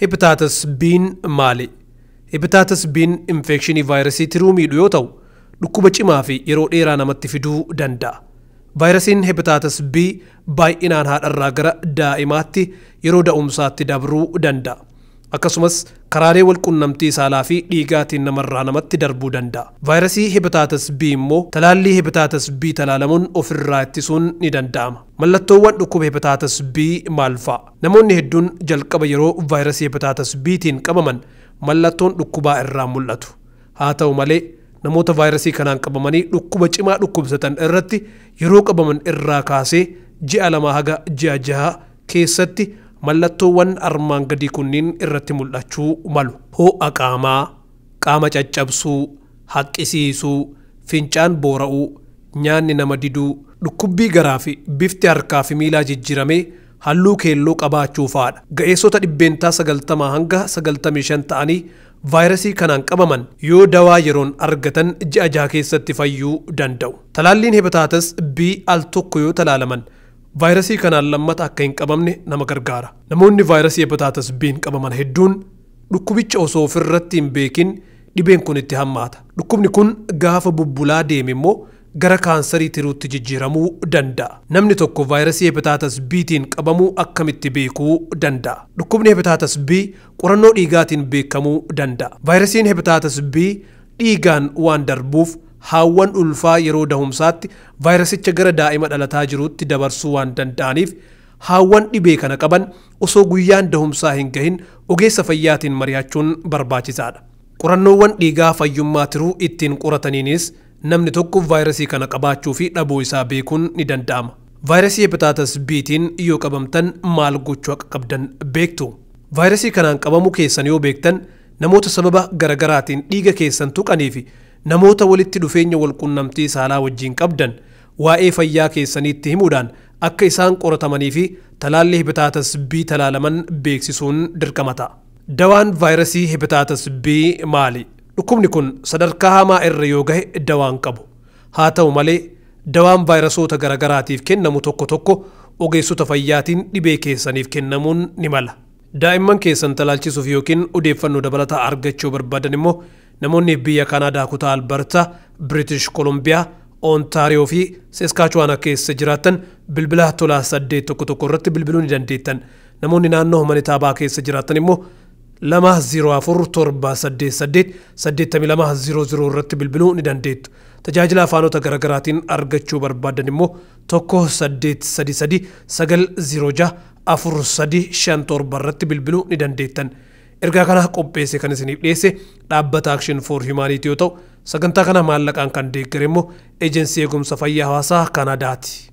Hepataatis B'n maali? Hepataatis B'n infekshinii vaayirasii tiruu miidhu yoo ta'u, dhukkuba cimaa fi yeroo dheeraa namatti fiduu danda'a. Vaayirasiin hepataatis B baay'inaan haadharraa gara daa'imaatti yeroo da'umsaatti dabruu danda'a. Akkasumas karaalee qunnamtii saalaa fi dhiigaatiin namarraa namatti darbuu danda'a. Vaayirasii hepataatis B immoo talaallii hepataatis B talaalamuun ofirraa ittisuun ni danda'ama. Mallattoowwan dhukkuba hepataatis B maal fa'a? Namoonni hedduun jalqaba yeroo vaayirasii hepataatis Btiin qabaman mallattoon dhukkubaa irraa mul'atu. Haa ta'u malee namoota vaayirasii kanaan qabamanii dhukkuba cimaa dhukkubsatan irratti yeroo qabaman irraa kaasee ji'a lamaa haga ji'a keessatti mallattoowwan armaan gadii kunniin irratti mul'achuu malu. hoo'a qaamaa, qaama caccabsuu, haqqisiisuu, fincaan boora'uu, nyaanni nama diduu, dhukkubbii garaa fi bifti harkaa fi miilaa jijjiiramee halluu keelloo qabaachuu fa'aadha. Ga'eessota dhibbeentaa sagaltamaa hanga sagaltamii shan ta'anii vaayirasii kanaan qabaman yoo dawaa yeroon argatan ji'a jaha keessatti fayyuu danda'u. Talaalliin hepataatas B al tokko yoo talaalaman vaayirasii kanaan lammata akka hin qabamne nama gargaara. Namoonni vaayirasii hepatitis B'n qabaman hedduun dhukkubicha osoo ofirratti hin beekin dhibeen kun itti hammaata. Dhukkubni kun gaafa bubbulaa deeme immoo gara kaansarii tiruutti jijjiiramuu danda'a. Namni tokko vaayirasii hepatitis B'tiin qabamuu akkamitti beekuu danda'a? Dhukkubni hepatitis B qorannoo dhiigaatiin beekamuu danda'a. Vaayirasiin hepatitis B dhiigaan waan darbuuf haawwan ulfaa yeroo dahumsaatti vaayirasicha gara daa'ima dhalataa jiruutti dabarsuu waan danda'aniif haawwan dhibee kana qaban osoo guyyaan dahumsaa hin gahin ogeessa fayyaatiin mari'achuun barbaachisaadha. Qorannoowwan dhiigaa fayyummaa tiruu ittiin qorataniinis namni tokko vaayirasii kana qabaachuu fi dhabuu isaa beekuun ni danda'ama. Vaayirasii hepataatas biitiin yoo qabamtan maal gochuu akka qabdan beektu. Vaayirasii kanaan qabamu keessan yoo beektan namoota sababa garaagaraatiin dhiiga keessan tuqanii namoota walitti dhufeenya qunnamtii saalaa wajjiin qabdan waa'ee fayyaa keessaniitti himuudhaan akka isaan qoratamanii fi talaalli hibitaatas bii talaalaman beeksisuun dirqama ta'a. Dawaan vaayirasii hibitaatas bii maali? Dhukkubni kun sadarkaa hamaa irra yoo gahe dawaan qabu. Haa ta'u malee dawaan vaayirasoota garagaraatiif kennamu tokko tokko ogeessota fayyaatiin dhibee keessaniif kennamuun ni mala. Daa'imman keessan talaalchisuuf yookiin odeeffannoo dabalataa argachuu barbaadan immoo namoonni biyya Kanaadaa kutaa Albertaa, biriitish Kolumbiyaa, oontaariyoo fi Seeskaachuwaana keessa jiraatan bilbila tolaa saddeet tokko tokko irratti bilbiluu ni dandeettan. Namoonni naannoo mana taabaa keessa jiraatan immoo lama ziro afur torba saddeet saddeet saddeettami lama ziro ziro irratti bilbiluu ni dandeettu. Tajaajila afaanota garaagaraatiin argachuu barbaadan immoo tokko saddeet sadi sadi sagal ziro jaha afur sadi shan torba irratti bilbiluu ni dandeettan. ergaa kana qopheesse kan isiniif dhiyeesse dhaabbata Action for Humanity yoo ta'u sagantaa kana maallaqaan kan deeggare immoo eejensi eegumsa fayyaa hawaasaa Kanaadaati.